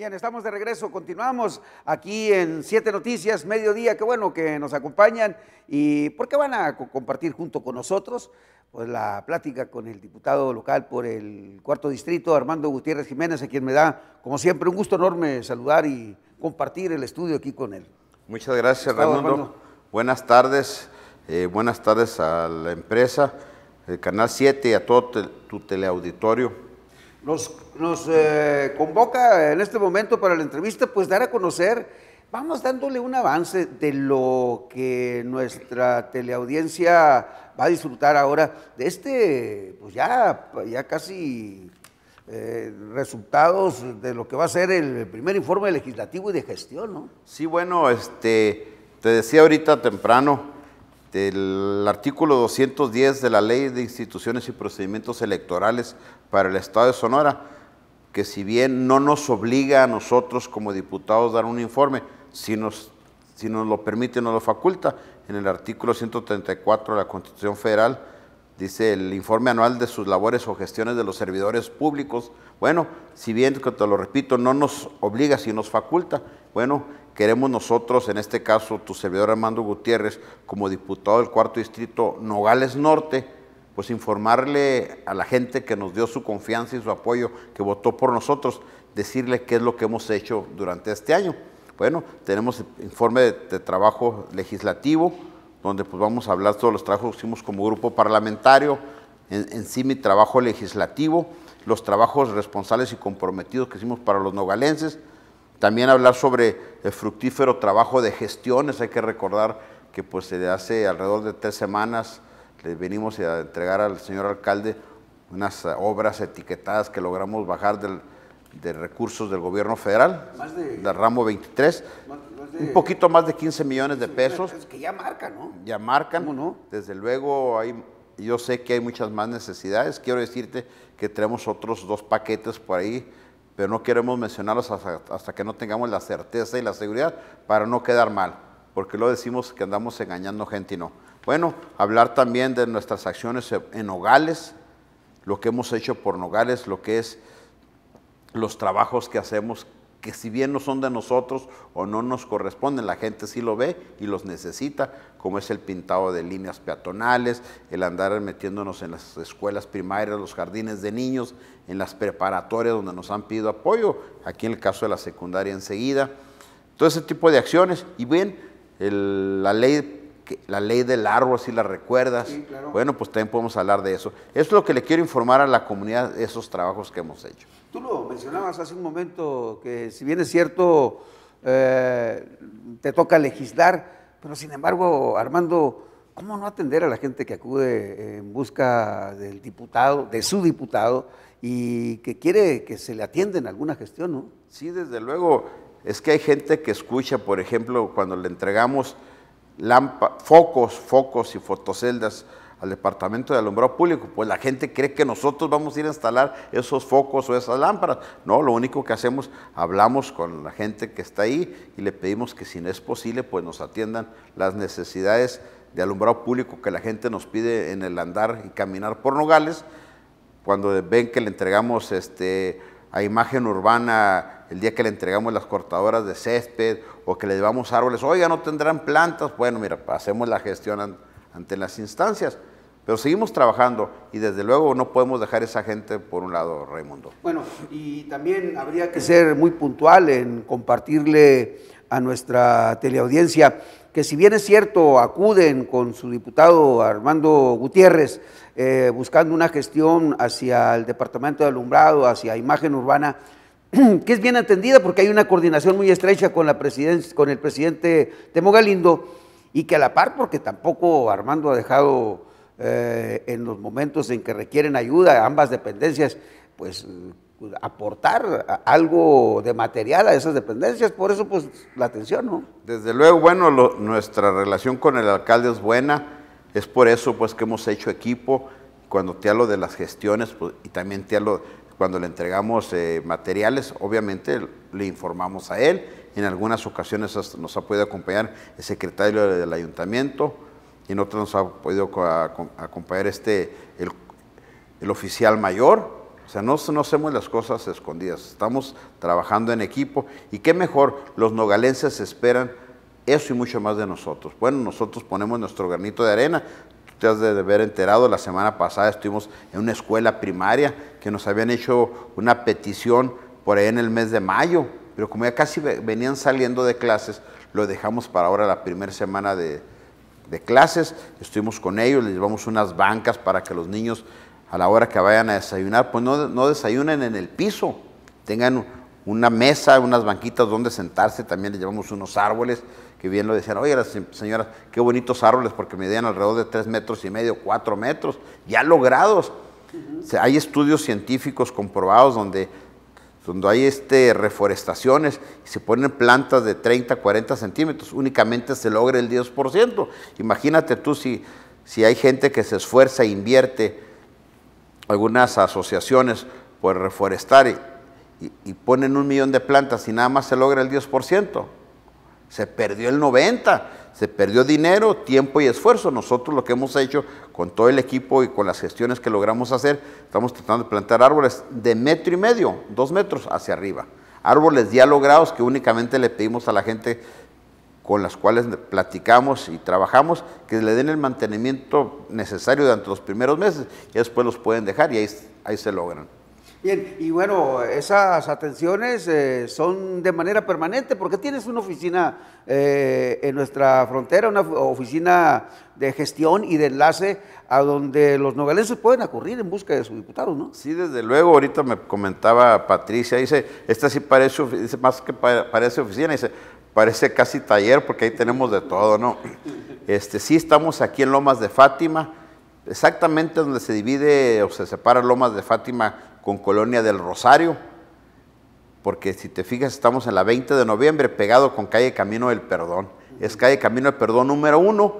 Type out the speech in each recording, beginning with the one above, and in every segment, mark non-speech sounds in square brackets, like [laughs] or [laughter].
Bien, estamos de regreso, continuamos aquí en Siete Noticias, mediodía, qué bueno que nos acompañan y ¿por qué van a compartir junto con nosotros pues la plática con el diputado local por el cuarto distrito, Armando Gutiérrez Jiménez, a quien me da, como siempre, un gusto enorme saludar y compartir el estudio aquí con él. Muchas gracias, Armando. Buenas tardes, eh, buenas tardes a la empresa, el Canal 7 y a todo tu teleauditorio nos, eh, convoca en este momento para la entrevista, pues dar a conocer, vamos dándole un avance de lo que nuestra teleaudiencia va a disfrutar ahora de este, pues ya, ya casi eh, resultados de lo que va a ser el primer informe legislativo y de gestión, ¿no? Sí, bueno, este, te decía ahorita temprano, del artículo 210 de la Ley de Instituciones y Procedimientos Electorales para el Estado de Sonora, que si bien no nos obliga a nosotros como diputados a dar un informe, si nos, si nos lo permite, nos lo faculta. En el artículo 134 de la Constitución Federal dice el informe anual de sus labores o gestiones de los servidores públicos. Bueno, si bien, te lo repito, no nos obliga, si nos faculta. Bueno, queremos nosotros, en este caso tu servidor Armando Gutiérrez, como diputado del cuarto distrito Nogales Norte, pues informarle a la gente que nos dio su confianza y su apoyo, que votó por nosotros, decirle qué es lo que hemos hecho durante este año. Bueno, tenemos informe de, trabajo legislativo, donde pues vamos a hablar todos los trabajos que hicimos como grupo parlamentario, en sí mi trabajo legislativo, los trabajos responsables y comprometidos que hicimos para los nogalenses, también hablar sobre el fructífero trabajo de gestiones, hay que recordar que pues se hace alrededor de tres semanas le venimos a entregar al señor alcalde unas obras etiquetadas que logramos bajar de recursos del gobierno federal, más de, del ramo 23, un poquito más de 15 millones de pesos. Es que ya marcan, ¿no? Ya marcan, Desde luego hay, yo sé que hay muchas más necesidades. Quiero decirte que tenemos otros dos paquetes por ahí pero no queremos mencionarlos hasta, que no tengamos la certeza y la seguridad para no quedar mal, porque lo decimos que andamos engañando gente y no. Bueno, hablar también de nuestras acciones en Nogales, lo que hemos hecho por Nogales, lo que es los trabajos que hacemos que si bien no son de nosotros o no nos corresponden, la gente sí lo ve y los necesita, como es el pintado de líneas peatonales, el andar metiéndonos en las escuelas primarias, los jardines de niños, en las preparatorias donde nos han pedido apoyo, aquí en el caso de la secundaria enseguida, todo ese tipo de acciones. Y bien, la ley la ley del árbol, si la recuerdas. Bueno, pues también podemos hablar de eso. Eso es lo que le quiero informar a la comunidad de esos trabajos que hemos hecho. Tú lo mencionabas hace un momento, que si bien es cierto, eh, te toca legislar, pero sin embargo, Armando, ¿cómo no atender a la gente que acude en busca del diputado, de su diputado, y que quiere que se le atienda en alguna gestión, no? Sí, desde luego. Es que hay gente que escucha, por ejemplo, cuando le entregamos focos, focos y fotoceldas al Departamento de Alumbrado Público, pues la gente cree que nosotros vamos a ir a instalar esos focos o esas lámparas. No, lo único que hacemos, hablamos con la gente que está ahí y le pedimos que si no es posible, pues nos atiendan las necesidades de alumbrado público que la gente nos pide en el andar y caminar por Nogales. Cuando ven que le entregamos este, a imagen urbana el día que le entregamos las cortadoras de césped o que le llevamos árboles, oiga, no tendrán plantas, bueno, mira, hacemos la gestión ante las instancias. Pero seguimos trabajando y desde luego no podemos dejar esa gente por un lado, Raimundo. Bueno, y también habría que ser muy puntual en compartirle a nuestra teleaudiencia que si bien es cierto, acuden con su diputado Armando Gutiérrez eh, buscando una gestión hacia el Departamento de Alumbrado, hacia Imagen Urbana, [clears throat] que es bien atendida porque hay una coordinación muy estrecha con, la con el presidente Temo Galindo y que a la par, porque tampoco Armando ha dejado eh, en los momentos en que requieren ayuda ambas dependencias, pues aportar algo de material a esas dependencias, por eso pues la atención, ¿no? Desde luego, bueno, nuestra relación con el alcalde es buena, es por eso pues que hemos hecho equipo, cuando te hablo de las gestiones pues, y también te hablo cuando le entregamos eh, materiales, obviamente le informamos a él. En algunas ocasiones nos ha podido acompañar el secretario del ayuntamiento, y en otras nos ha podido acompañar este, el, oficial mayor, o sea, no, no, hacemos las cosas escondidas, estamos trabajando en equipo y qué mejor, los nogalenses esperan eso y mucho más de nosotros. Bueno, nosotros ponemos nuestro granito de arena, Ustedes de haber enterado, la semana pasada estuvimos en una escuela primaria que nos habían hecho una petición por ahí en el mes de mayo, pero como ya casi venían saliendo de clases, lo dejamos para ahora la primera semana de, clases, estuvimos con ellos, les llevamos unas bancas para que los niños a la hora que vayan a desayunar, pues no, no desayunen en el piso, tengan una mesa, unas banquitas donde sentarse, también les llevamos unos árboles que bien lo decían, oye, señoras, qué bonitos árboles, porque medían alrededor de tres metros y medio, cuatro metros, ya logrados. Hay estudios científicos comprobados donde, donde hay este, reforestaciones y se ponen plantas de 30, 40 centímetros, únicamente se logra el 10%. Imagínate tú si, si hay gente que se esfuerza e invierte, algunas asociaciones por reforestar y, y ponen un millón de plantas y nada más se logra el 10%. Se perdió el 90, se perdió dinero, tiempo y esfuerzo. Nosotros lo que hemos hecho con todo el equipo y con las gestiones que logramos hacer, estamos tratando de plantar árboles de metro y medio, dos metros hacia arriba. Árboles ya logrados que únicamente le pedimos a la gente con las cuales platicamos y trabajamos, que le den el mantenimiento necesario durante los primeros meses y después los pueden dejar y ahí, ahí se logran. Bien, y bueno, esas atenciones eh, son de manera permanente, porque tienes una oficina eh, en nuestra frontera, una oficina de gestión y de enlace a donde los novelenses pueden acudir en busca de su diputado, ¿no? Sí, desde luego, ahorita me comentaba Patricia, dice, esta sí parece, dice, más que parece oficina, dice, parece casi taller, porque ahí tenemos de todo, ¿no? Este, sí estamos aquí en Lomas de Fátima, exactamente donde se divide o se separa Lomas de Fátima con Colonia del Rosario, porque si te fijas estamos en la 20 de noviembre pegado con calle Camino del Perdón. Es calle Camino del Perdón número uno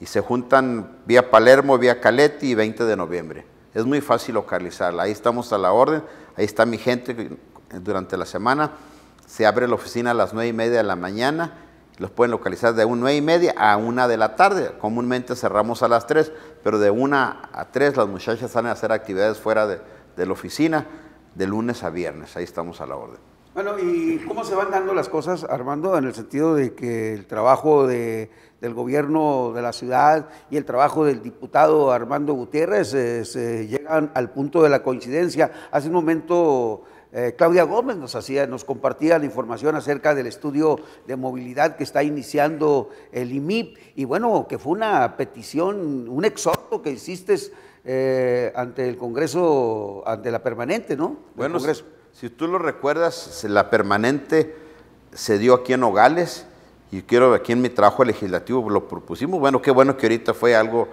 y se juntan vía Palermo, vía Caletti y 20 de noviembre. Es muy fácil localizarla, ahí estamos a la orden, ahí está mi gente durante la semana. Se abre la oficina a las 9 y media de la mañana, los pueden localizar de 9 y media a 1 de la tarde. Comúnmente cerramos a las 3, pero de 1 a 3 las muchachas salen a hacer actividades fuera de, de la oficina de lunes a viernes. Ahí estamos a la orden. Bueno, ¿y cómo se van dando las cosas, Armando, en el sentido de que el trabajo del gobierno de la ciudad y el trabajo del diputado Armando Gutiérrez eh, se llegan al punto de la coincidencia? Hace un momento eh, Claudia Gómez nos hacía, nos compartía la información acerca del estudio de movilidad que está iniciando el IMIP y bueno, que fue una petición, un exhorto que hiciste eh, ante el Congreso, ante la permanente, ¿no? bueno, Si, tú lo recuerdas, la permanente se dio aquí en Nogales y quiero aquí en mi trabajo legislativo lo propusimos. Bueno, qué bueno que ahorita fue algo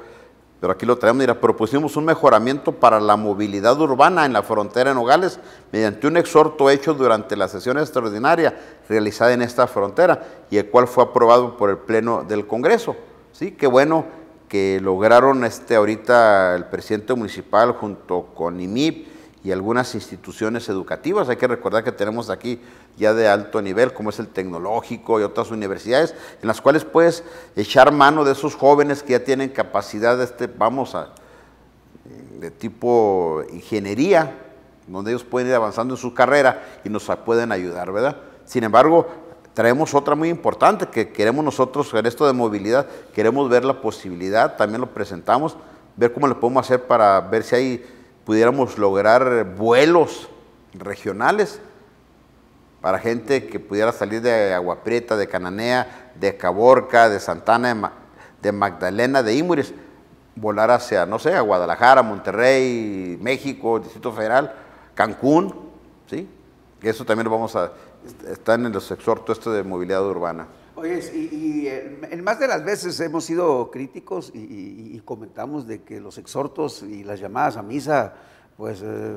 pero aquí lo traemos, mira, propusimos un mejoramiento para la movilidad urbana en la frontera en Nogales mediante un exhorto hecho durante la sesión extraordinaria realizada en esta frontera y el cual fue aprobado por el Pleno del Congreso. Sí, qué bueno que lograron este ahorita el presidente municipal junto con IMIP, y algunas instituciones educativas. Hay que recordar que tenemos aquí ya de alto nivel, como es el tecnológico y otras universidades, en las cuales puedes echar mano de esos jóvenes que ya tienen capacidad de, este, vamos a, de tipo ingeniería, donde ellos pueden ir avanzando en su carrera y nos pueden ayudar, ¿verdad? Sin embargo, traemos otra muy importante que queremos nosotros en esto de movilidad, queremos ver la posibilidad, también lo presentamos, ver cómo lo podemos hacer para ver si hay pudiéramos lograr vuelos regionales para gente que pudiera salir de Agua de Cananea, de Caborca, de Santana, de, Magdalena, de Imuris, volar hacia, no sé, a Guadalajara, Monterrey, México, Distrito Federal, Cancún, ¿sí? eso también lo vamos a, está en los sector esto de movilidad urbana. Oye, y, eh, en más de las veces hemos sido críticos y, comentamos de que los exhortos y las llamadas a misa, pues eh,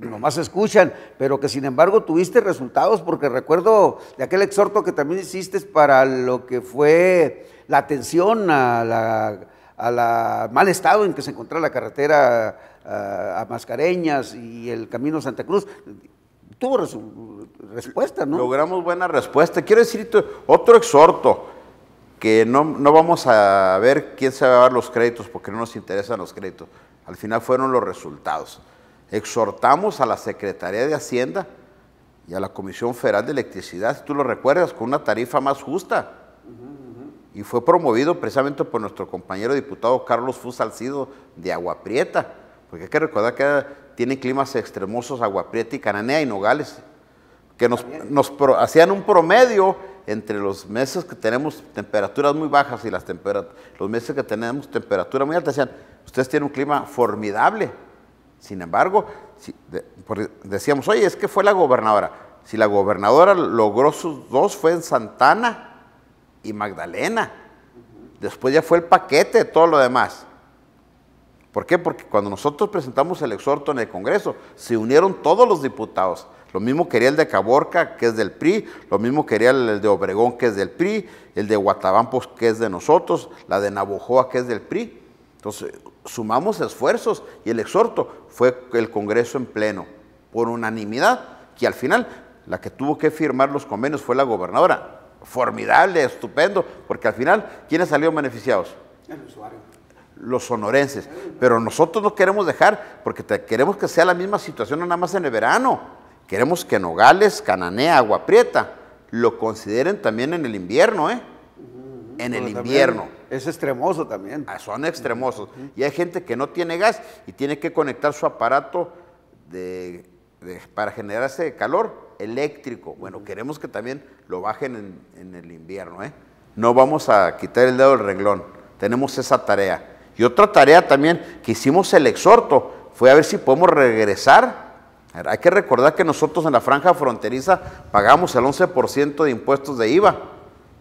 nomás se escuchan, pero que sin embargo tuviste resultados, porque recuerdo de aquel exhorto que también hiciste para lo que fue la atención a la, a mal estado en que se encontraba la carretera a, ah, a Mascareñas y el camino Santa Cruz tuvo respuesta, ¿no? Logramos buena respuesta. Quiero decir otro exhorto, que no, vamos a ver quién se va a dar los créditos, porque no nos interesan los créditos. Al final fueron los resultados. Exhortamos a la Secretaría de Hacienda y a la Comisión Federal de Electricidad, si tú lo recuerdas, con una tarifa más justa. Y fue promovido precisamente por nuestro compañero diputado Carlos Fuzalcido de Agua Prieta, porque hay que recordar que era tienen climas extremosos, Aguaprieta y Cananea y Nogales, que nos, hacían un promedio entre los meses que tenemos temperaturas muy bajas y las los meses que tenemos temperatura muy alta, decían, ustedes tienen un clima formidable. Sin embargo, decíamos, oye, es que fue la gobernadora. Si la gobernadora logró sus dos, fue en Santana y Magdalena. Después ya fue el paquete, todo lo demás. ¿Por qué? Porque cuando nosotros presentamos el exhorto en el Congreso, se unieron todos los diputados. Lo mismo quería el de Caborca, que es del PRI, lo mismo quería el de Obregón, que es del PRI, el de Guatabampos, que es de nosotros, la de Navojoa, que es del PRI. Entonces, sumamos esfuerzos y el exhorto fue el Congreso en pleno, por unanimidad, que al final la que tuvo que firmar los convenios fue la gobernadora. Formidable, estupendo, porque al final, ¿quiénes salieron beneficiados? El usuario los sonorenses. Pero nosotros no queremos dejar, porque queremos que sea la misma situación nada más en el verano. Queremos que Nogales, Cananea, Agua Prieta lo consideren también en el invierno, ¿eh? En el invierno. Es extremoso también. Ah, son extremosos. Y hay gente que no tiene gas y tiene que conectar su aparato de, para generarse calor eléctrico. Bueno, queremos que también lo bajen en, en el invierno, ¿eh? No vamos a quitar el dedo del renglón. Tenemos esa tarea. Y otra tarea también que hicimos el exhorto fue a ver si podemos regresar. Hay que recordar que nosotros en la franja fronteriza pagamos el 11% de impuestos de IVA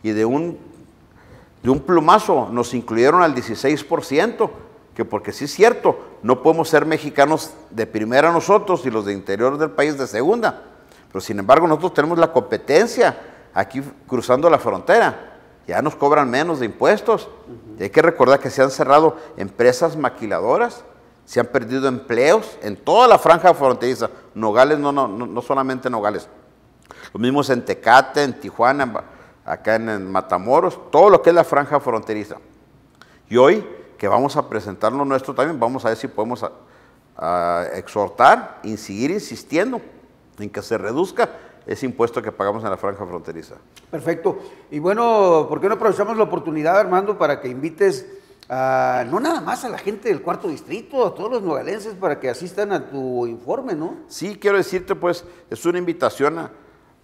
y de un, de un plumazo nos incluyeron al 16%, que porque sí es cierto, no podemos ser mexicanos de primera nosotros y los de interior del país de segunda. Pero sin embargo nosotros tenemos la competencia aquí cruzando la frontera ya nos cobran menos de impuestos. Hay que recordar que se han cerrado empresas maquiladoras, se han perdido empleos en toda la franja fronteriza. Nogales, no, no, no solamente Nogales. Lo mismo en Tecate, en Tijuana, acá en, Matamoros, todo lo que es la franja fronteriza. Y hoy que vamos a presentarlo nuestro también, vamos a ver si podemos exhortar y exhortar, seguir insistiendo en que se reduzca ese impuesto que pagamos en la franja fronteriza. Perfecto. Y bueno, ¿por qué no aprovechamos la oportunidad, Armando, para que invites a, no nada más a la gente del cuarto distrito, a todos los nogalenses, para que asistan a tu informe, ¿no? Sí, quiero decirte, pues, es una invitación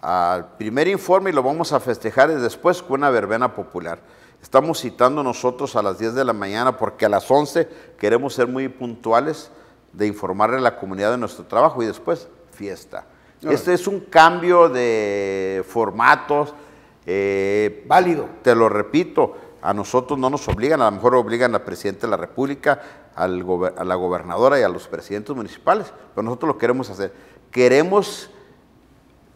al primer informe y lo vamos a festejar después con una verbena popular. Estamos citando nosotros a las 10 de la mañana porque a las 11 queremos ser muy puntuales de informarle a la comunidad de nuestro trabajo y después fiesta. Este es un cambio de formatos. Eh, Válido. Te lo repito, a nosotros no nos obligan, a lo mejor obligan al presidente de la República, al a la gobernadora y a los presidentes municipales, pero nosotros lo queremos hacer. Queremos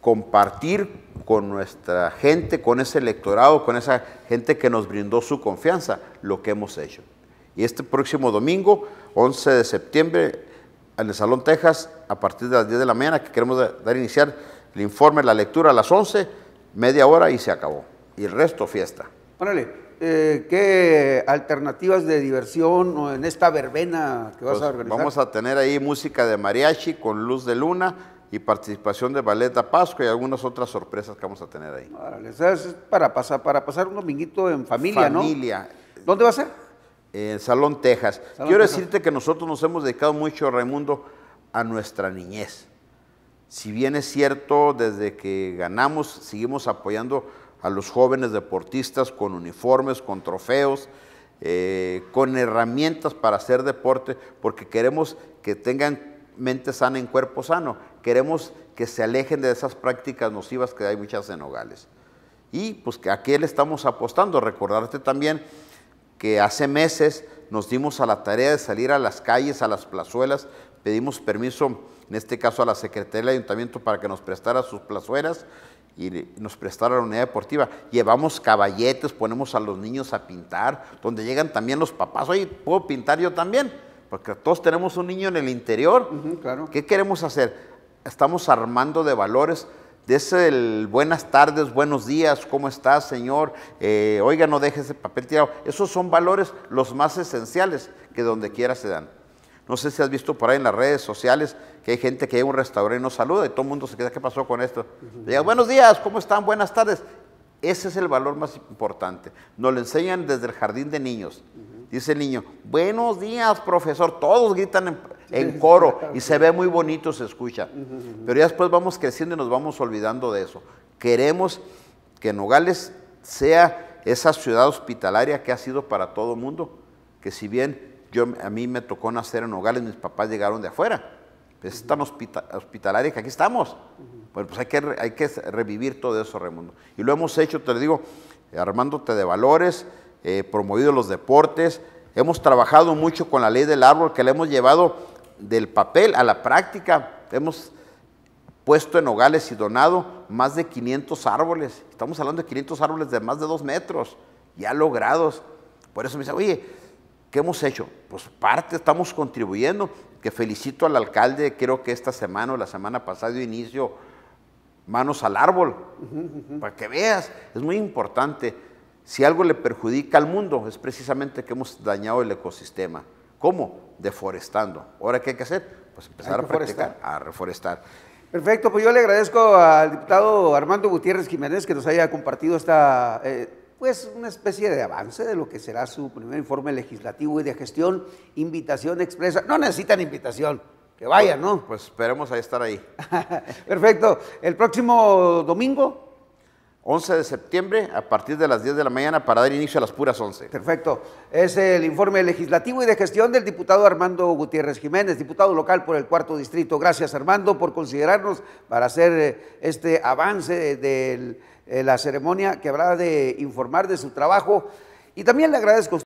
compartir con nuestra gente, con ese electorado, con esa gente que nos brindó su confianza, lo que hemos hecho. Y este próximo domingo, 11 de septiembre, en el Salón Texas a partir de las 10 de la mañana, que queremos dar iniciar el informe, la lectura a las 11, media hora y se acabó. Y el resto, fiesta. Órale, eh, ¿qué alternativas de diversión en esta verbena que vas a pues organizar? Vamos a tener ahí música de mariachi con luz de luna y participación de Ballet de Pascua y algunas otras sorpresas que vamos a tener ahí. Órale, es para pasar, para pasar un dominguito en familia, familia. ¿no? Familia. ¿Dónde va a ser? en Salón, Texas. Quiero decirte que nosotros nos hemos dedicado mucho, Raimundo, a nuestra niñez. Si bien es cierto, desde que ganamos, seguimos apoyando a los jóvenes deportistas con uniformes, con trofeos, eh, con herramientas para hacer deporte, porque queremos que tengan mente sana en cuerpo sano. Queremos que se alejen de esas prácticas nocivas que hay muchas en Nogales. Y pues que aquí le estamos apostando. Recordarte también que hace meses nos dimos a la tarea de salir a las calles, a las plazuelas, pedimos permiso, en este caso a la Secretaría del Ayuntamiento, para que nos prestara sus plazuelas y nos prestara la unidad deportiva. Llevamos caballetes, ponemos a los niños a pintar, donde llegan también los papás, oye, ¿puedo pintar yo también? Porque todos tenemos un niño en el interior. claro. ¿Qué queremos hacer? Estamos armando de valores Dice el buenas tardes, buenos días, ¿cómo estás, Señor? Eh, oiga, no deje ese papel tirado. Esos son valores los más esenciales que donde quiera se dan. No sé si has visto por ahí en las redes sociales que hay gente que hay un restaurante y no saluda y todo el mundo se queda, ¿qué pasó con esto? Diga buenos días, ¿cómo están? Buenas tardes. Ese es el valor más importante. Nos lo enseñan desde el jardín de niños. Dice el niño, buenos días, profesor. Todos gritan en, en coro y se ve muy bonito, se escucha. Pero ya después vamos creciendo y nos vamos olvidando de eso. Queremos que Nogales sea esa ciudad hospitalaria que ha sido para todo mundo, que si bien yo, a mí me tocó nacer en Nogales, mis papás llegaron de afuera, pues es tan hospitalaria que aquí estamos. Bueno, pues hay que, hay que revivir todo eso, Raimundo. Y lo hemos hecho, te lo digo, armándote de valores, eh, promovido los deportes, hemos trabajado mucho con la ley del árbol, que le hemos llevado del papel a la práctica. Hemos puesto en hogares y donado más de 500 árboles. Estamos hablando de 500 árboles de más de dos metros, ya logrados. Por eso me dice, oye, ¿qué hemos hecho? Pues parte estamos contribuyendo, que felicito al alcalde, creo que esta semana o la semana pasada dio inicio manos al árbol, para que veas, es muy importante. Si algo le perjudica al mundo es precisamente que hemos dañado el ecosistema. ¿Cómo? deforestando. Ahora, ¿qué hay que hacer? Pues empezar a practicar, a reforestar. Perfecto, pues yo le agradezco al diputado Armando Gutiérrez Jiménez que nos haya compartido esta, eh, pues una especie de avance de lo que será su primer informe legislativo y de gestión, invitación expresa. No necesitan invitación, que vayan, pues, ¿no? Pues esperemos a estar ahí. [laughs] Perfecto, el próximo domingo 11 de septiembre a partir de las 10 de la mañana para dar inicio a las puras 11. Perfecto. Es el informe legislativo y de gestión del diputado Armando Gutiérrez Jiménez, diputado local por el cuarto distrito. Gracias Armando por considerarnos para hacer eh, este avance de eh, la ceremonia que habrá de informar de su trabajo. Y también le agradezco.